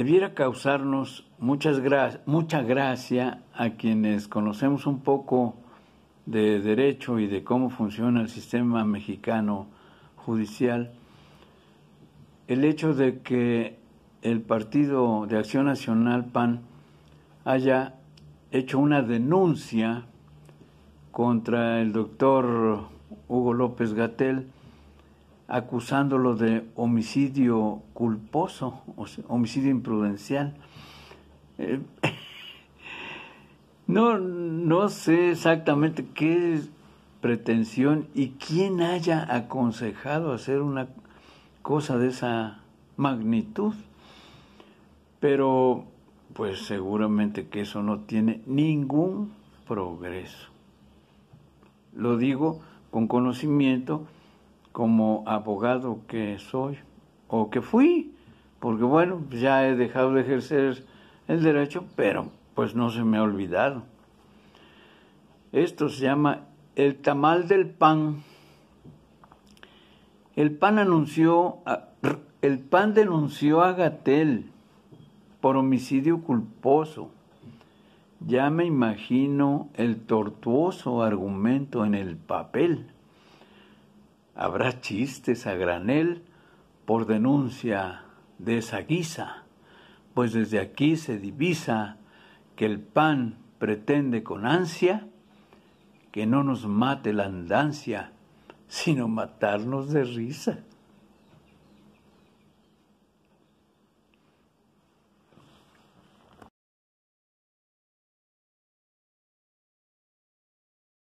debiera causarnos muchas mucha gracia a quienes conocemos un poco de derecho y de cómo funciona el sistema mexicano judicial, el hecho de que el Partido de Acción Nacional PAN haya hecho una denuncia contra el doctor Hugo López Gatel, acusándolo de homicidio culposo, o homicidio imprudencial. Eh, no, no sé exactamente qué pretensión y quién haya aconsejado hacer una cosa de esa magnitud, pero pues seguramente que eso no tiene ningún progreso. Lo digo con conocimiento como abogado que soy o que fui, porque bueno, ya he dejado de ejercer el derecho, pero pues no se me ha olvidado. Esto se llama el tamal del pan. El pan anunció, el pan denunció a Gatel por homicidio culposo. Ya me imagino el tortuoso argumento en el papel. Habrá chistes a granel por denuncia de esa guisa, pues desde aquí se divisa que el pan pretende con ansia que no nos mate la andancia, sino matarnos de risa.